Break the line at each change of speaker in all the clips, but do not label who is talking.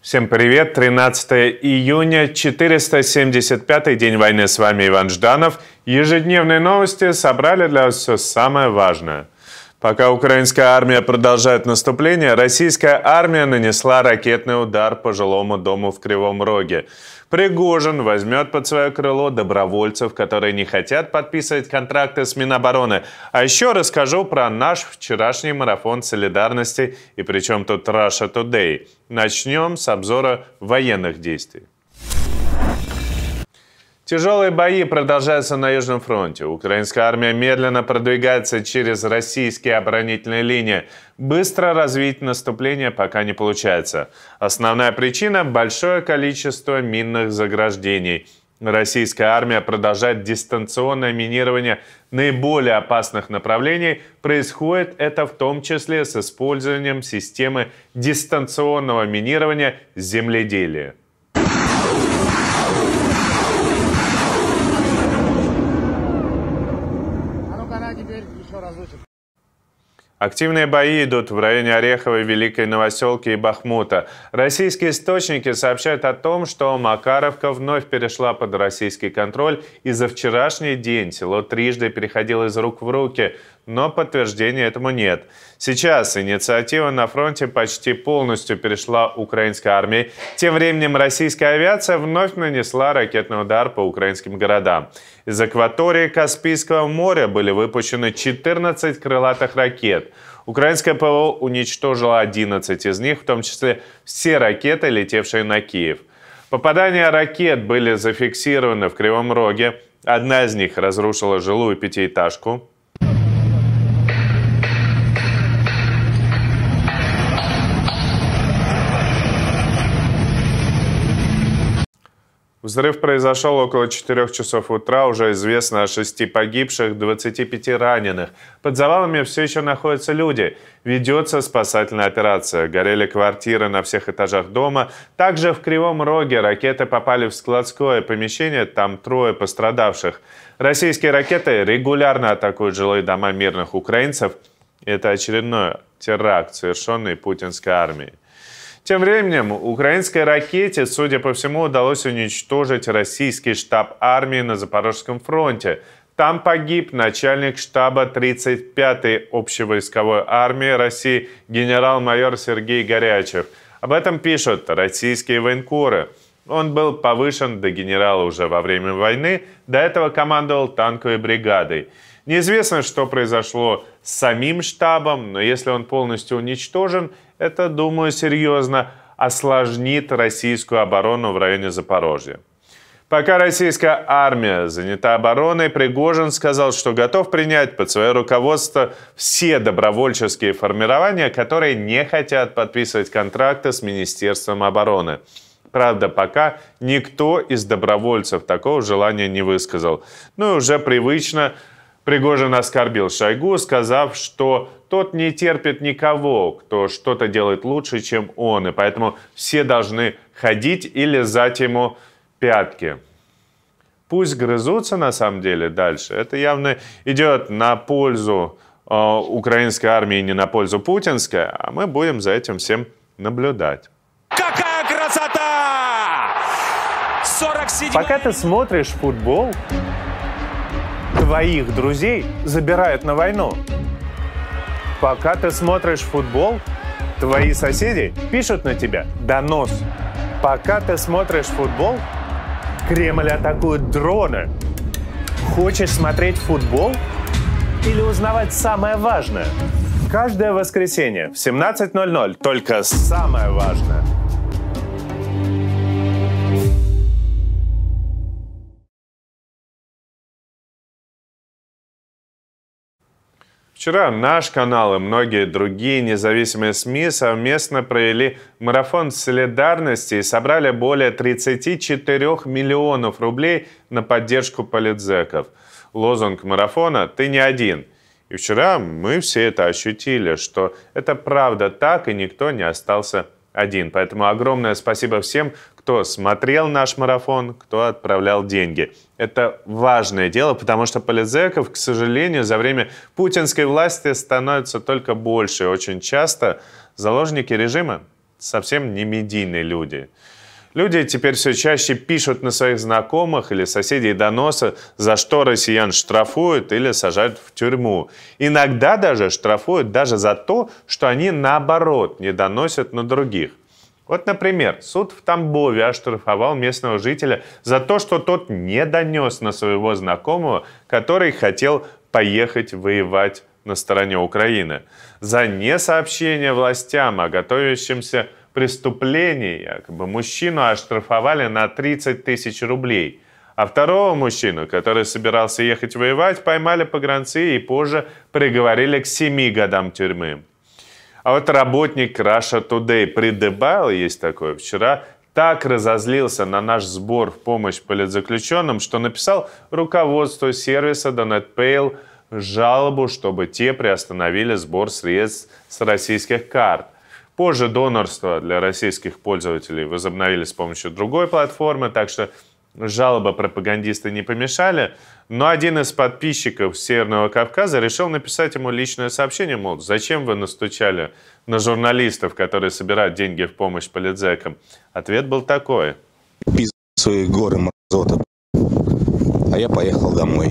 Всем привет! 13 июня, 475 день войны. С вами Иван Жданов. Ежедневные новости собрали для вас все самое важное. Пока украинская армия продолжает наступление, российская армия нанесла ракетный удар по жилому дому в Кривом Роге. Пригожин возьмет под свое крыло добровольцев, которые не хотят подписывать контракты с Минобороны. А еще расскажу про наш вчерашний марафон солидарности и причем тут Russia Today. Начнем с обзора военных действий. Тяжелые бои продолжаются на Южном фронте. Украинская армия медленно продвигается через российские оборонительные линии. Быстро развить наступление пока не получается. Основная причина – большое количество минных заграждений. Российская армия продолжает дистанционное минирование наиболее опасных направлений. Происходит это в том числе с использованием системы дистанционного минирования земледелия. Активные бои идут в районе Ореховой, Великой Новоселки и Бахмута. Российские источники сообщают о том, что Макаровка вновь перешла под российский контроль, и за вчерашний день село трижды переходило из рук в руки но подтверждения этому нет. Сейчас инициатива на фронте почти полностью перешла украинской армии. Тем временем российская авиация вновь нанесла ракетный удар по украинским городам. Из акватории Каспийского моря были выпущены 14 крылатых ракет. Украинское ПВО уничтожило 11 из них, в том числе все ракеты, летевшие на Киев. Попадания ракет были зафиксированы в Кривом Роге. Одна из них разрушила жилую пятиэтажку, Взрыв произошел около 4 часов утра, уже известно о 6 погибших, 25 раненых. Под завалами все еще находятся люди. Ведется спасательная операция. Горели квартиры на всех этажах дома. Также в Кривом Роге ракеты попали в складское помещение, там трое пострадавших. Российские ракеты регулярно атакуют жилые дома мирных украинцев. Это очередной теракт, совершенный путинской армией. Тем временем, украинской ракете, судя по всему, удалось уничтожить российский штаб армии на Запорожском фронте. Там погиб начальник штаба 35-й общевойсковой армии России генерал-майор Сергей Горячев. Об этом пишут российские военкоры. Он был повышен до генерала уже во время войны, до этого командовал танковой бригадой. Неизвестно, что произошло с самим штабом, но если он полностью уничтожен, это, думаю, серьезно осложнит российскую оборону в районе Запорожья. Пока российская армия занята обороной, Пригожин сказал, что готов принять под свое руководство все добровольческие формирования, которые не хотят подписывать контракты с Министерством обороны. Правда, пока никто из добровольцев такого желания не высказал. Ну и уже привычно Пригожин оскорбил Шойгу, сказав, что тот не терпит никого, кто что-то делает лучше, чем он, и поэтому все должны ходить и лизать ему пятки. Пусть грызутся на самом деле дальше. Это явно идет на пользу э, украинской армии, не на пользу путинской, а мы будем за этим всем наблюдать. Какая красота! 47... Пока ты смотришь футбол, твоих друзей забирают на войну. Пока ты смотришь футбол, твои соседи пишут на тебя донос. Пока ты смотришь футбол, Кремль атакует дроны. Хочешь смотреть футбол или узнавать самое важное? Каждое воскресенье в 17.00 только самое важное. Вчера наш канал и многие другие независимые СМИ совместно провели марафон солидарности и собрали более 34 миллионов рублей на поддержку политзеков. Лозунг марафона «Ты не один». И вчера мы все это ощутили, что это правда так, и никто не остался один. Поэтому огромное спасибо всем, кто смотрел наш марафон, кто отправлял деньги. Это важное дело, потому что политзеков, к сожалению, за время путинской власти становится только больше. Очень часто заложники режима совсем не медийные люди. Люди теперь все чаще пишут на своих знакомых или соседей доносы, за что россиян штрафуют или сажают в тюрьму. Иногда даже штрафуют даже за то, что они наоборот не доносят на других. Вот, например, суд в Тамбове оштрафовал местного жителя за то, что тот не донес на своего знакомого, который хотел поехать воевать на стороне Украины. За несообщение властям о готовящемся преступлений. Якобы мужчину оштрафовали на 30 тысяч рублей. А второго мужчину, который собирался ехать воевать, поймали погранцы и позже приговорили к 7 годам тюрьмы. А вот работник Russia Today Придебайл, есть такое, вчера так разозлился на наш сбор в помощь политзаключенным, что написал руководству сервиса Donate Pale жалобу, чтобы те приостановили сбор средств с российских карт – Позже донорство для российских пользователей возобновили с помощью другой платформы, так что жалобы пропагандисты не помешали. Но один из подписчиков Северного Кавказа решил написать ему личное сообщение, мол, зачем вы настучали на журналистов, которые собирают деньги в помощь политзекам? Ответ был такой. Пиздец свои горы, мразота. А я поехал домой.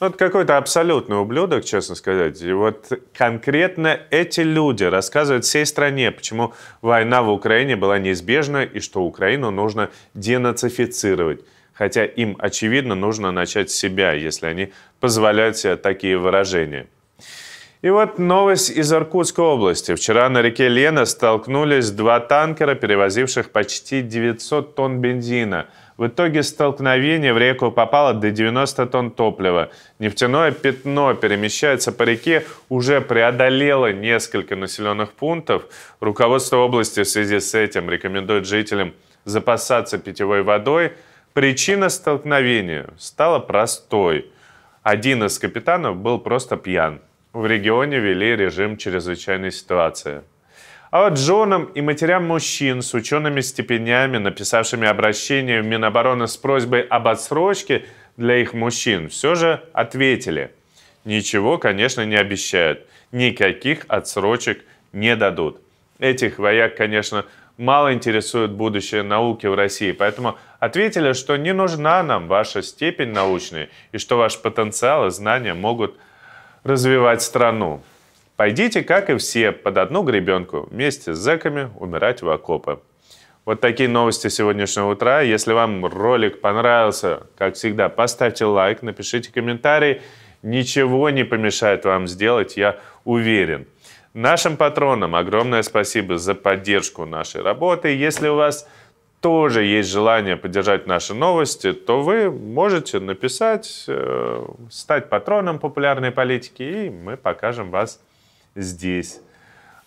Ну, это какой-то абсолютный ублюдок, честно сказать. И вот конкретно эти люди рассказывают всей стране, почему война в Украине была неизбежна и что Украину нужно денацифицировать. Хотя им, очевидно, нужно начать с себя, если они позволяют себе такие выражения. И вот новость из Иркутской области. Вчера на реке Лена столкнулись два танкера, перевозивших почти 900 тонн бензина – в итоге столкновения в реку попало до 90 тонн топлива. Нефтяное пятно перемещается по реке, уже преодолело несколько населенных пунктов. Руководство области в связи с этим рекомендует жителям запасаться питьевой водой. Причина столкновения стала простой. Один из капитанов был просто пьян. В регионе ввели режим чрезвычайной ситуации а вот женам и матерям мужчин с учеными степенями, написавшими обращение в Минобороны с просьбой об отсрочке для их мужчин, все же ответили. Ничего, конечно, не обещают. Никаких отсрочек не дадут. Этих вояк, конечно, мало интересует будущее науки в России, поэтому ответили, что не нужна нам ваша степень научная и что ваш потенциал и знания могут развивать страну. Пойдите, как и все, под одну гребенку, вместе с зэками умирать в окопы. Вот такие новости сегодняшнего утра. Если вам ролик понравился, как всегда, поставьте лайк, напишите комментарий. Ничего не помешает вам сделать, я уверен. Нашим патронам огромное спасибо за поддержку нашей работы. Если у вас тоже есть желание поддержать наши новости, то вы можете написать, э, стать патроном популярной политики, и мы покажем вас здесь.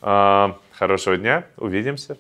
А, хорошего дня, увидимся.